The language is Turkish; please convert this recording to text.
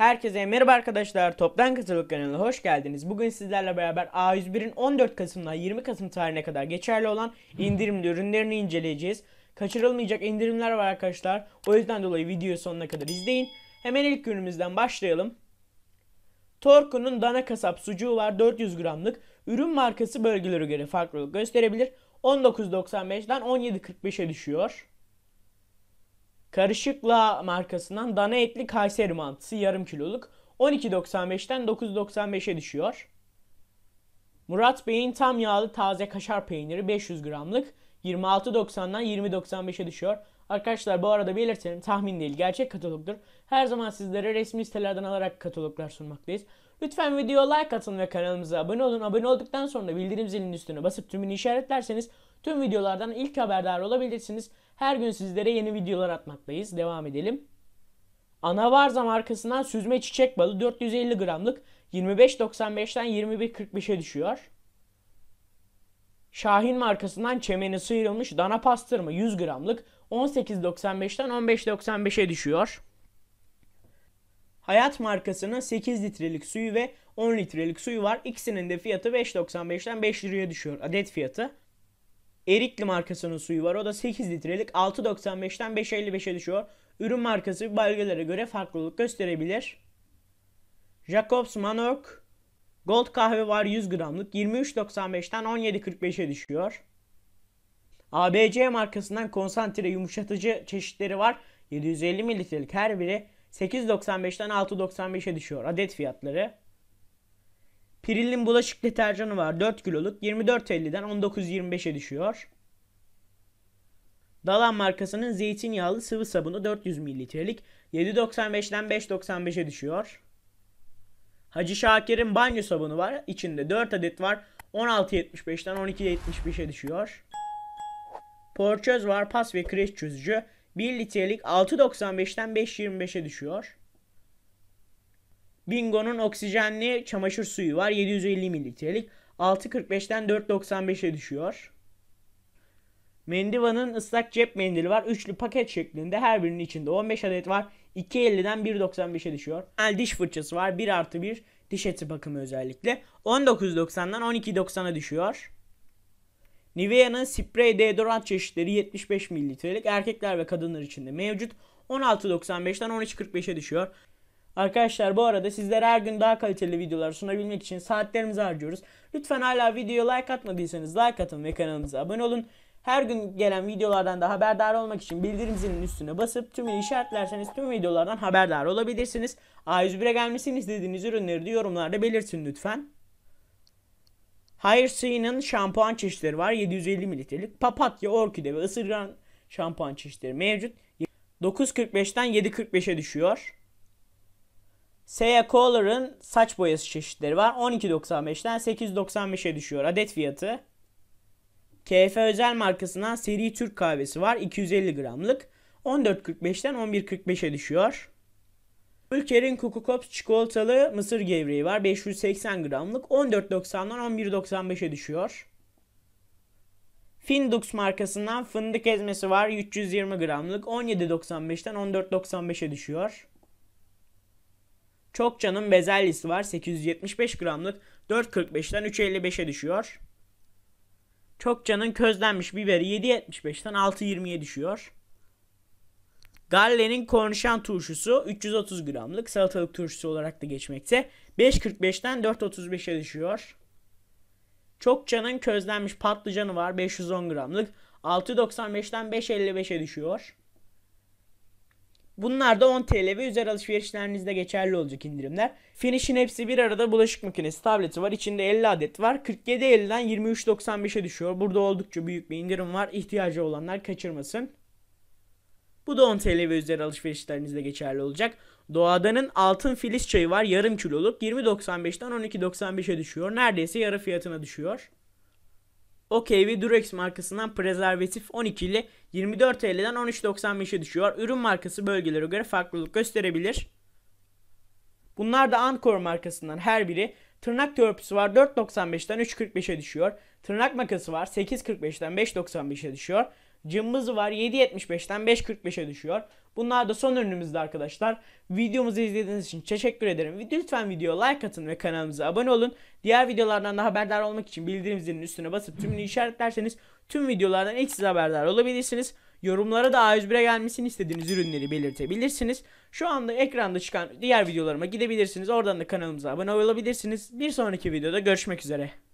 Herkese merhaba arkadaşlar. Toptan Katılık kanalına hoş geldiniz. Bugün sizlerle beraber A101'in 14 Kasım'dan 20 Kasım tarihine kadar geçerli olan indirimli ürünlerini inceleyeceğiz. Kaçırılmayacak indirimler var arkadaşlar. O yüzden dolayı videoyu sonuna kadar izleyin. Hemen ilk ürünümüzden başlayalım. Torku'nun dana kasap sucuğu var 400 gramlık. Ürün markası bölgelere göre farklılık gösterebilir. 19.95'den 17.45'e düşüyor. Karışıkla markasından dana etli Kayseri mantısı yarım kiloluk 12.95'ten 9.95'e düşüyor. Murat Bey'in tam yağlı taze kaşar peyniri 500 gramlık 26.90'dan 20.95'e düşüyor. Arkadaşlar bu arada belirtelim tahmin değil gerçek katalogdur. Her zaman sizlere resmi sitelerden alarak kataloglar sunmaktayız. Lütfen videoya like atın ve kanalımıza abone olun. Abone olduktan sonra bildirim zilinin üstüne basıp tümünü işaretlerseniz Tüm videolardan ilk haberdar olabilirsiniz. Her gün sizlere yeni videolar atmaktayız. Devam edelim. Ana Anavarza markasından süzme çiçek balı 450 gramlık 25.95'ten 21.45'e düşüyor. Şahin markasından çemeni sıyrılmış dana pastırma 100 gramlık 18.95'ten 15.95'e düşüyor. Hayat markasının 8 litrelik suyu ve 10 litrelik suyu var. İkisinin de fiyatı 5.95'ten 5 liraya düşüyor adet fiyatı. Erikli markasının suyu var. O da 8 litrelik 6.95'ten 5.55'e düşüyor. Ürün markası belgelere göre farklılık gösterebilir. Jacobs Manok Gold kahve var 100 gramlık 23.95'ten 17.45'e düşüyor. ABC markasından konsantre yumuşatıcı çeşitleri var. 750 mililitrelik her biri 8.95'ten 6.95'e düşüyor adet fiyatları. Pirillin bulaşık deterjanı var 4 kiloluk 24.50'den 19.25'e düşüyor. Dalan markasının zeytinyağlı sıvı sabunu 400 mililitrelik 7.95'den 5.95'e düşüyor. Hacı Şakir'in banyo sabunu var. İçinde 4 adet var. 16.75'den 12.75'e düşüyor. Porçöz var. Pas ve kreş çözücü. 1 litrelik 6.95'den 5.25'e düşüyor. Bingo'nun oksijenli çamaşır suyu var. 750 mililitrelik. 6.45'ten 4.95'e düşüyor. Mendiva'nın ıslak cep mendili var. Üçlü paket şeklinde her birinin içinde 15 adet var. 2.50'den 1.95'e düşüyor. El diş fırçası var. 1 artı 1 diş eti bakımı özellikle. 19.90'dan 12.90'a düşüyor. Nivea'nın sprey deodorant çeşitleri 75 mililitrelik erkekler ve kadınlar için de mevcut. 16.95'ten 13.45'e düşüyor. Arkadaşlar bu arada sizlere her gün daha kaliteli videolar sunabilmek için saatlerimizi harcıyoruz. Lütfen hala videoya like atmadıysanız like atın ve kanalımıza abone olun. Her gün gelen videolardan da haberdar olmak için bildirim zilinin üstüne basıp tümünü işaretlerseniz tüm videolardan haberdar olabilirsiniz. A101'e gelmesini istediğiniz ürünleri de yorumlarda belirtin lütfen. Hayırsi'nin şampuan çeşitleri var. 750 mililitrelik papatya, orkide ve ısırgan şampuan çeşitleri mevcut. 9.45'ten 7.45'e düşüyor. Seya Kohler'ın saç boyası çeşitleri var. 12.95'ten 8.95'e düşüyor adet fiyatı. KF özel markasından seri Türk kahvesi var. 250 gramlık. 14.45'ten 11.45'e düşüyor. Ülker'in Kuku Kops çikolatalı mısır gevreği var. 580 gramlık. 14.90'dan 11.95'e düşüyor. Findux markasından fındık ezmesi var. 320 gramlık. 17.95'ten 14.95'e düşüyor. Çokça'nın bezelyesi var. 875 gramlık 4.45'ten 3.55'e düşüyor. Çokça'nın közlenmiş biberi 7.75'ten 6.20'ye düşüyor. Galle'nin kornişan turşusu 330 gramlık salatalık turşusu olarak da geçmekte. 5.45'ten 4.35'e düşüyor. Çokça'nın közlenmiş patlıcanı var 510 gramlık. 6.95'ten 5.55'e düşüyor. Bunlar da 10 TL ve üzeri alışverişlerinizde geçerli olacak indirimler. Finish'in hepsi bir arada bulaşık makinesi tableti var. İçinde 50 adet var. 47.50'den 23.95'e düşüyor. Burada oldukça büyük bir indirim var. İhtiyacı olanlar kaçırmasın. Bu da 10 TL ve üzeri alışverişlerinizde geçerli olacak. Doğadanın altın filiz çayı var yarım kiloluk 20.95'ten 12.95'e düşüyor. Neredeyse yarı fiyatına düşüyor. Okey ve Durex markasından prezervatif 12 ile 24 TL'den 13.95'e düşüyor. Ürün markası bölgelere göre farklılık gösterebilir. Bunlar da Ankor markasından her biri. Tırnak törpüsü var 4.95'ten 3.45'e düşüyor. Tırnak makası var 8.45'ten 5.95'e düşüyor. Cımbızı var 7.75'ten 5.45'e düşüyor. Bunlar da son ürünümüzdü arkadaşlar. Videomuzu izlediğiniz için teşekkür ederim. Lütfen videoya like atın ve kanalımıza abone olun. Diğer videolardan da haberdar olmak için bildirim zilinin üstüne basıp tümünü işaretlerseniz tüm videolardan ilk siz haberdar olabilirsiniz. Yorumlara da A101'e gelmesini istediğiniz ürünleri belirtebilirsiniz. Şu anda ekranda çıkan diğer videolarıma gidebilirsiniz. Oradan da kanalımıza abone olabilirsiniz. Bir sonraki videoda görüşmek üzere.